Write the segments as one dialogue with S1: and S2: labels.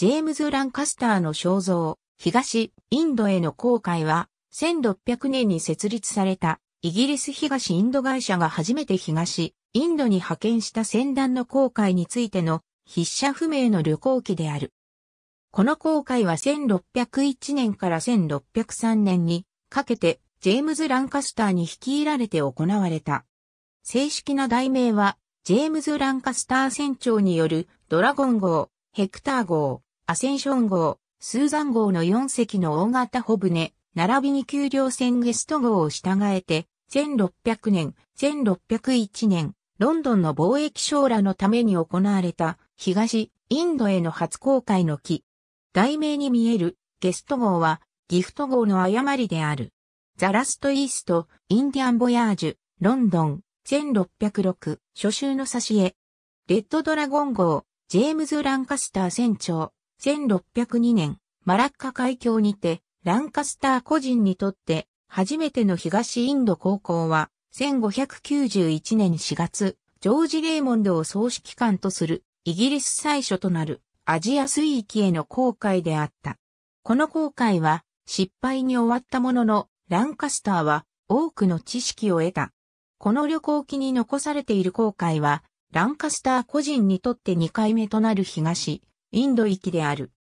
S1: ジェームズ・ランカスターの肖像、東、インドへの航海は、1600年に設立された、イギリス東インド会社が初めて東、インドに派遣した船団の航海についての、筆者不明の旅行記である。この航海は1601年から1603年にかけてジェームズ・ランカスターに率いられて行われた。正式な題名はジェームズ・ランカスター船長によるドラゴン号、ヘクター号、アセンション号、スーザン号の4隻の大型帆船、並びに丘陵船ゲスト号を従えて、1600年、1601年、ロンドンの貿易商らのために行われた、東、インドへの初航海の木。題名に見える、ゲスト号は、ギフト号の誤りである。ザラストイースト、インディアン・ボヤージュ、ロンドン、1606、初秋の差し絵。レッドドラゴン号、ジェームズ・ランカスター船長、1602年、マラッカ海峡にて、ランカスター個人にとって、初めての東インド高校は、1591年4月、ジョージ・レーモンドを総指揮官とする、イギリス最初となる、アジア水域への航海であった。この航海は、失敗に終わったものの、ランカスターは、多くの知識を得た。この旅行記に残されている航海は、ランカスター個人にとって2回目となる東、インド行きである。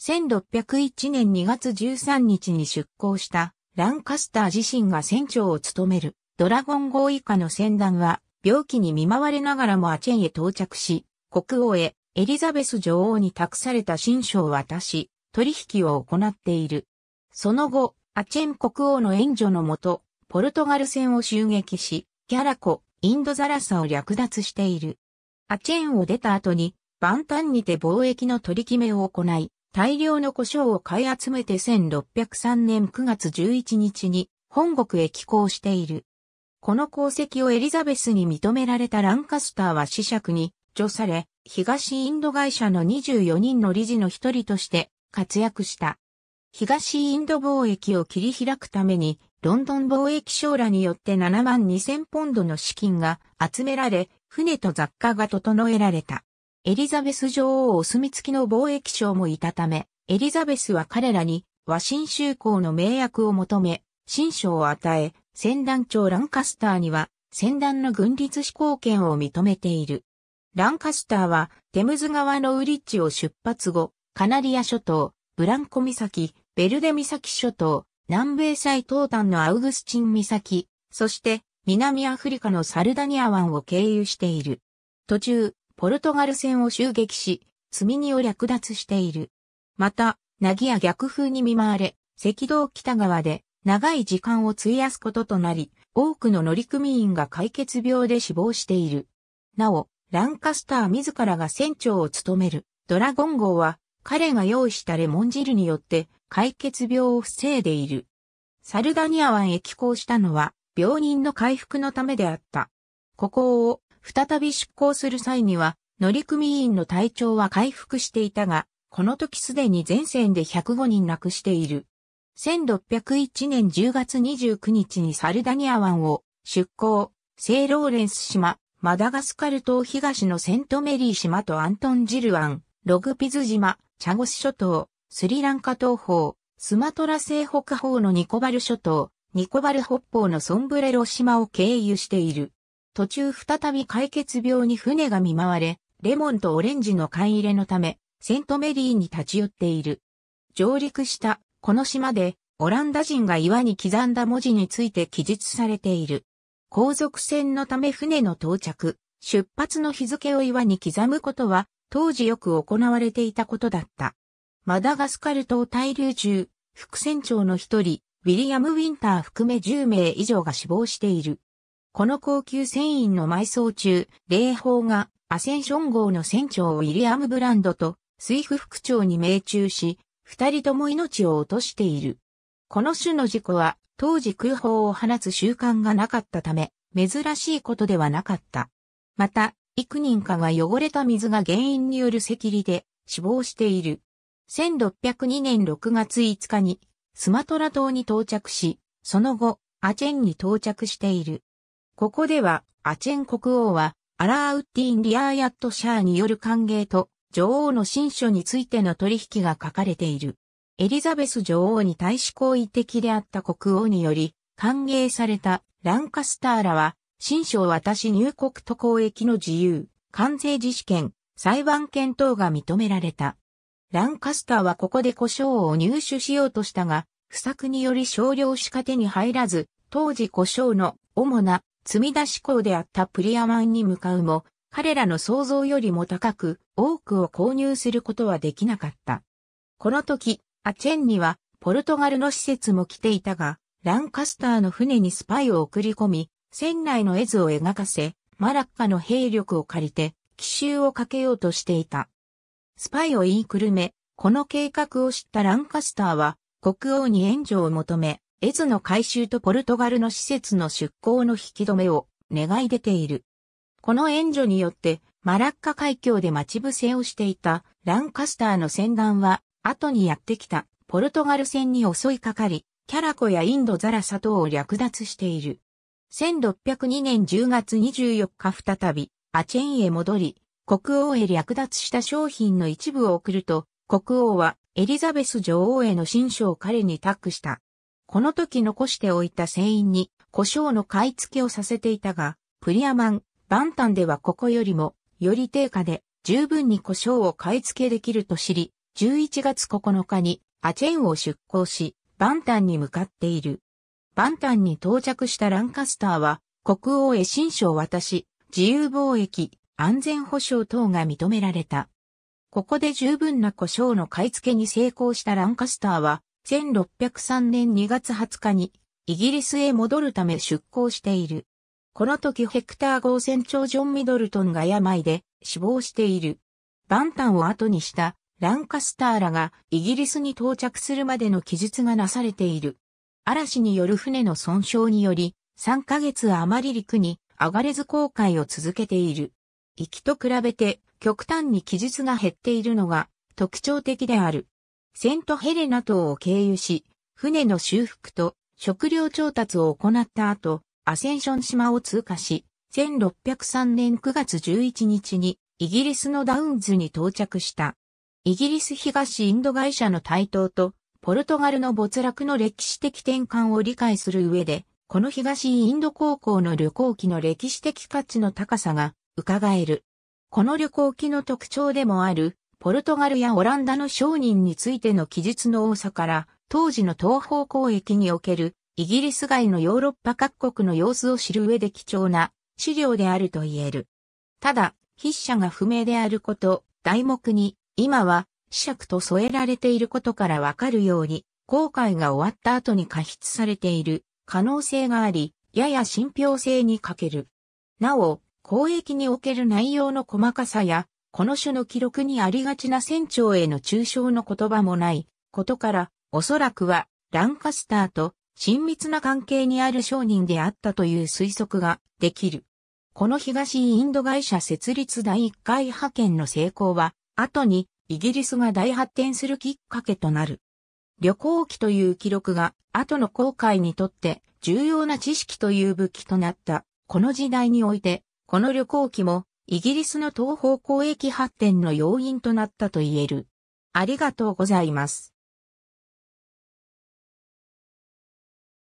S1: 1601年2月13日に出港したランカスター自身が船長を務めるドラゴン号以下の船団は病気に見舞われながらもアチェンへ到着し、国王へエリザベス女王に託された新書を渡し、取引を行っている。その後、アチェン国王の援助のもと、ポルトガル船を襲撃し、ギャラコ、インドザラサを略奪している。アチェンを出た後に、万端にて貿易の取り決めを行い、大量の胡椒を買い集めて1603年9月11日に本国へ寄港している。この功績をエリザベスに認められたランカスターは子爵に除され、東インド会社の24人の理事の一人として活躍した。東インド貿易を切り開くために、ロンドン貿易商らによって7万2000ポンドの資金が集められ、船と雑貨が整えられた。エリザベス女王お墨付きの貿易商もいたため、エリザベスは彼らに和親修行の名役を求め、新書を与え、先団長ランカスターには、先団の軍立志向権を認めている。ランカスターは、テムズ川のウリッチを出発後、カナリア諸島、ブランコ岬、ベルデ岬諸島、南米最東端のアウグスチン岬、そして、南アフリカのサルダニア湾を経由している。途中、ポルトガル船を襲撃し、積み荷を略奪している。また、なぎや逆風に見舞われ、赤道北側で長い時間を費やすこととなり、多くの乗組員が解決病で死亡している。なお、ランカスター自らが船長を務めるドラゴン号は、彼が用意したレモン汁によって解決病を防いでいる。サルダニア湾へ寄港したのは、病人の回復のためであった。ここを再び出港する際には、乗組員の体調は回復していたが、この時すでに前線で105人亡くしている。1601年10月29日にサルダニア湾を出港、セイローレンス島、マダガスカル島東のセントメリー島とアントンジル湾、ログピズ島、チャゴス諸島、スリランカ東方、スマトラ西北方のニコバル諸島、ニコバル北方のソンブレロ島を経由している。途中再び解決病に船が見舞われ、レモンとオレンジの買い入れのため、セントメリーに立ち寄っている。上陸した、この島で、オランダ人が岩に刻んだ文字について記述されている。後続船のため船の到着、出発の日付を岩に刻むことは、当時よく行われていたことだった。マダガスカル島滞留中、副船長の一人、ウィリアム・ウィンター含め10名以上が死亡している。この高級船員の埋葬中、霊峰がアセンション号の船長ウィリアム・ブランドと水夫副長に命中し、二人とも命を落としている。この種の事故は当時空砲を放つ習慣がなかったため、珍しいことではなかった。また、幾人かが汚れた水が原因による赤痢で死亡している。1602年6月5日にスマトラ島に到着し、その後、アチェンに到着している。ここでは、アチェン国王は、アラーウッディン・リアーヤット・シャーによる歓迎と、女王の新書についての取引が書かれている。エリザベス女王に対し好意的であった国王により、歓迎されたランカスターらは、新書を渡し入国と交易の自由、関税自主権、裁判権等が認められた。ランカスターはここで胡椒を入手しようとしたが、不作により少量しか手に入らず、当時胡椒の主な積み出し校であったプリアマンに向かうも、彼らの想像よりも高く、多くを購入することはできなかった。この時、アチェンには、ポルトガルの施設も来ていたが、ランカスターの船にスパイを送り込み、船内の絵図を描かせ、マラッカの兵力を借りて、奇襲をかけようとしていた。スパイを言いくるめ、この計画を知ったランカスターは、国王に援助を求め、エズの改修とポルトガルの施設の出港の引き止めを願い出ている。この援助によって、マラッカ海峡で待ち伏せをしていたランカスターの船団は、後にやってきたポルトガル船に襲いかかり、キャラコやインドザラサ等を略奪している。1602年10月24日再び、アチェンへ戻り、国王へ略奪した商品の一部を送ると、国王はエリザベス女王への親書を彼に託した。この時残しておいた船員に胡椒の買い付けをさせていたが、プリアマン、バンタンではここよりも、より低価で十分に胡椒を買い付けできると知り、11月9日にアチェンを出港し、バンタンに向かっている。バンタンに到着したランカスターは、国王へ新書を渡し、自由貿易、安全保障等が認められた。ここで十分な胡椒の買い付けに成功したランカスターは、1603年2月20日にイギリスへ戻るため出港している。この時ヘクター号船長ジョン・ミドルトンが病で死亡している。バンタンを後にしたランカスターらがイギリスに到着するまでの記述がなされている。嵐による船の損傷により3ヶ月余り陸に上がれず航海を続けている。行きと比べて極端に記述が減っているのが特徴的である。セントヘレナ島を経由し、船の修復と食料調達を行った後、アセンション島を通過し、1603年9月11日にイギリスのダウンズに到着した。イギリス東インド会社の台頭と、ポルトガルの没落の歴史的転換を理解する上で、この東インド高校の旅行機の歴史的価値の高さが伺える。この旅行機の特徴でもあるポルトガルやオランダの商人についての記述の多さから、当時の東方交易におけるイギリス外のヨーロッパ各国の様子を知る上で貴重な資料であると言える。ただ、筆者が不明であること、題目に、今は、子爵と添えられていることからわかるように、後悔が終わった後に過失されている可能性があり、やや信憑性に欠ける。なお、交易における内容の細かさや、この種の記録にありがちな船長への中傷の言葉もないことから、おそらくはランカスターと親密な関係にある商人であったという推測ができる。この東インド会社設立第1回派遣の成功は、後にイギリスが大発展するきっかけとなる。旅行記という記録が後の航海にとって重要な知識という武器となった。この時代において、この旅行記もイギリスの東方交易発展の要因となったと言える。ありがとうございます。